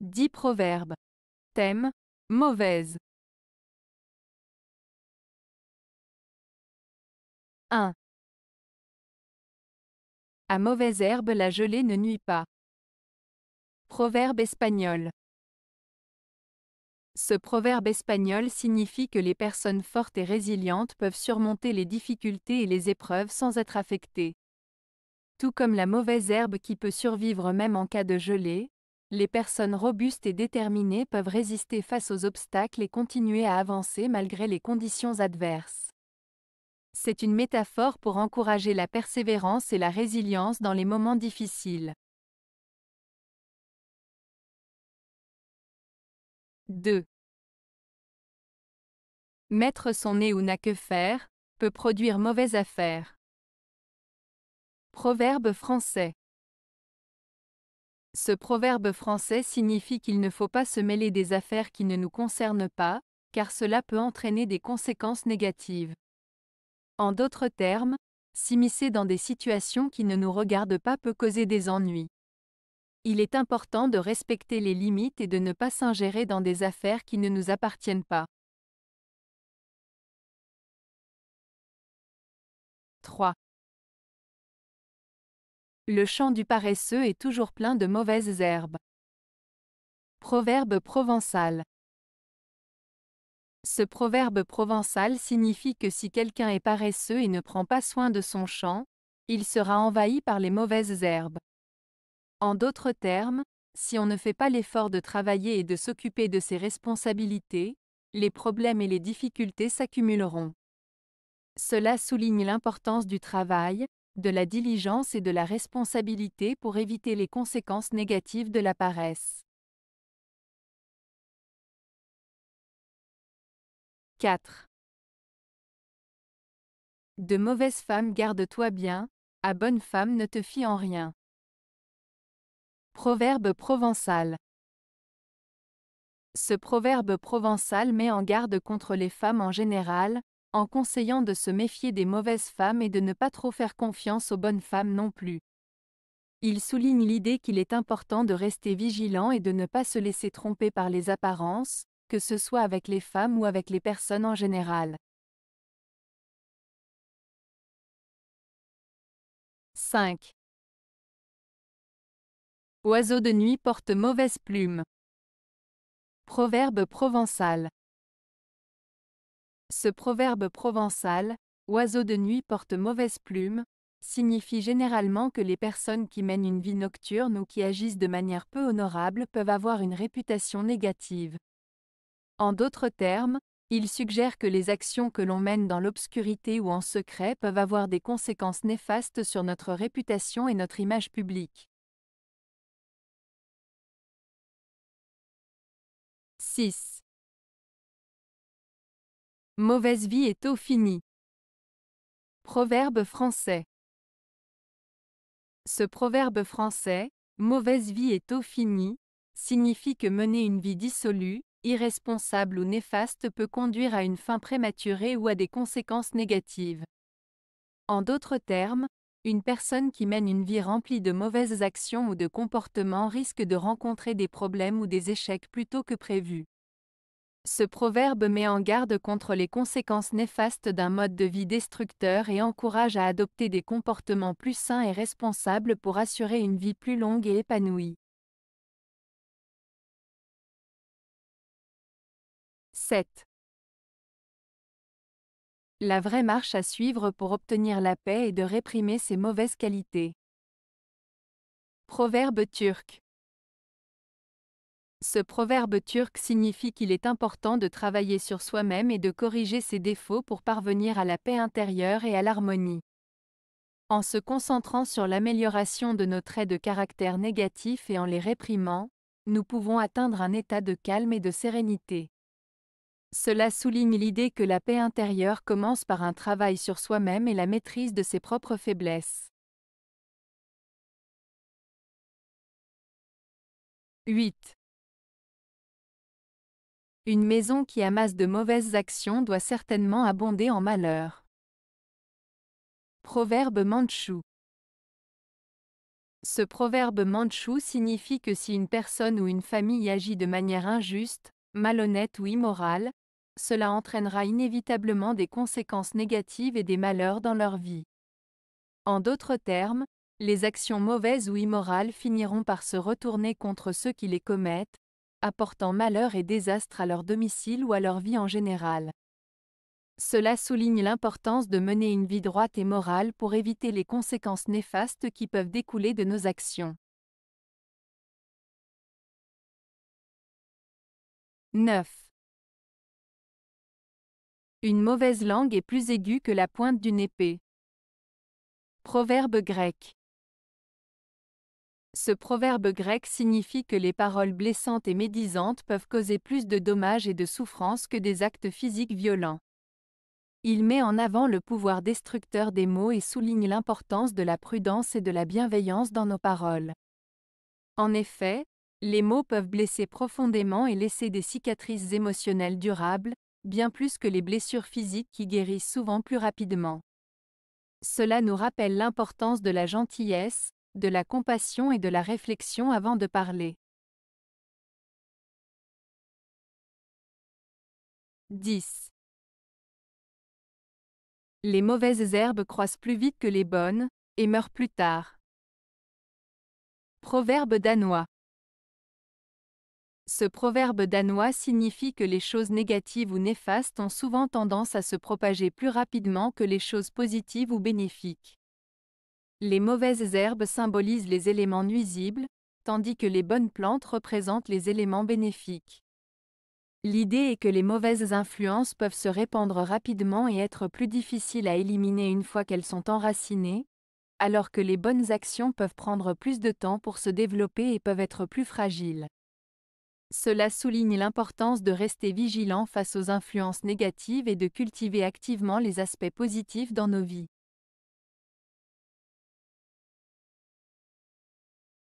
10 proverbes. Thème Mauvaise. 1. À mauvaise herbe, la gelée ne nuit pas. Proverbe espagnol. Ce proverbe espagnol signifie que les personnes fortes et résilientes peuvent surmonter les difficultés et les épreuves sans être affectées. Tout comme la mauvaise herbe qui peut survivre même en cas de gelée, les personnes robustes et déterminées peuvent résister face aux obstacles et continuer à avancer malgré les conditions adverses. C'est une métaphore pour encourager la persévérance et la résilience dans les moments difficiles. 2. Mettre son nez ou n'a que faire peut produire mauvaise affaire. Proverbe français. Ce proverbe français signifie qu'il ne faut pas se mêler des affaires qui ne nous concernent pas, car cela peut entraîner des conséquences négatives. En d'autres termes, s'immiscer dans des situations qui ne nous regardent pas peut causer des ennuis. Il est important de respecter les limites et de ne pas s'ingérer dans des affaires qui ne nous appartiennent pas. 3. Le champ du paresseux est toujours plein de mauvaises herbes. Proverbe provençal. Ce proverbe provençal signifie que si quelqu'un est paresseux et ne prend pas soin de son champ, il sera envahi par les mauvaises herbes. En d'autres termes, si on ne fait pas l'effort de travailler et de s'occuper de ses responsabilités, les problèmes et les difficultés s'accumuleront. Cela souligne l'importance du travail, de la diligence et de la responsabilité pour éviter les conséquences négatives de la paresse. 4. De mauvaise femme garde-toi bien, à bonne femme ne te fie en rien. Proverbe provençal. Ce proverbe provençal met en garde contre les femmes en général, en conseillant de se méfier des mauvaises femmes et de ne pas trop faire confiance aux bonnes femmes non plus. Il souligne l'idée qu'il est important de rester vigilant et de ne pas se laisser tromper par les apparences, que ce soit avec les femmes ou avec les personnes en général. 5. Oiseau de nuit porte mauvaise plume. Proverbe provençal. Ce proverbe provençal, oiseau de nuit porte mauvaise plume, signifie généralement que les personnes qui mènent une vie nocturne ou qui agissent de manière peu honorable peuvent avoir une réputation négative. En d'autres termes, il suggère que les actions que l'on mène dans l'obscurité ou en secret peuvent avoir des conséquences néfastes sur notre réputation et notre image publique. 6. Mauvaise vie est au fini Proverbe français. Ce proverbe français, mauvaise vie est au fini », signifie que mener une vie dissolue, irresponsable ou néfaste peut conduire à une fin prématurée ou à des conséquences négatives. En d'autres termes, une personne qui mène une vie remplie de mauvaises actions ou de comportements risque de rencontrer des problèmes ou des échecs plus tôt que prévu. Ce proverbe met en garde contre les conséquences néfastes d'un mode de vie destructeur et encourage à adopter des comportements plus sains et responsables pour assurer une vie plus longue et épanouie. 7. La vraie marche à suivre pour obtenir la paix est de réprimer ses mauvaises qualités. Proverbe turc. Ce proverbe turc signifie qu'il est important de travailler sur soi-même et de corriger ses défauts pour parvenir à la paix intérieure et à l'harmonie. En se concentrant sur l'amélioration de nos traits de caractère négatifs et en les réprimant, nous pouvons atteindre un état de calme et de sérénité. Cela souligne l'idée que la paix intérieure commence par un travail sur soi-même et la maîtrise de ses propres faiblesses. 8. Une maison qui amasse de mauvaises actions doit certainement abonder en malheur. Proverbe mandchou. Ce proverbe mandchou signifie que si une personne ou une famille agit de manière injuste, malhonnête ou immorale, cela entraînera inévitablement des conséquences négatives et des malheurs dans leur vie. En d'autres termes, les actions mauvaises ou immorales finiront par se retourner contre ceux qui les commettent, apportant malheur et désastre à leur domicile ou à leur vie en général. Cela souligne l'importance de mener une vie droite et morale pour éviter les conséquences néfastes qui peuvent découler de nos actions. 9. Une mauvaise langue est plus aiguë que la pointe d'une épée. Proverbe grec. Ce proverbe grec signifie que les paroles blessantes et médisantes peuvent causer plus de dommages et de souffrances que des actes physiques violents. Il met en avant le pouvoir destructeur des mots et souligne l'importance de la prudence et de la bienveillance dans nos paroles. En effet, les mots peuvent blesser profondément et laisser des cicatrices émotionnelles durables, bien plus que les blessures physiques qui guérissent souvent plus rapidement. Cela nous rappelle l'importance de la gentillesse, de la compassion et de la réflexion avant de parler. 10. Les mauvaises herbes croissent plus vite que les bonnes, et meurent plus tard. Proverbe danois. Ce proverbe danois signifie que les choses négatives ou néfastes ont souvent tendance à se propager plus rapidement que les choses positives ou bénéfiques. Les mauvaises herbes symbolisent les éléments nuisibles, tandis que les bonnes plantes représentent les éléments bénéfiques. L'idée est que les mauvaises influences peuvent se répandre rapidement et être plus difficiles à éliminer une fois qu'elles sont enracinées, alors que les bonnes actions peuvent prendre plus de temps pour se développer et peuvent être plus fragiles. Cela souligne l'importance de rester vigilant face aux influences négatives et de cultiver activement les aspects positifs dans nos vies.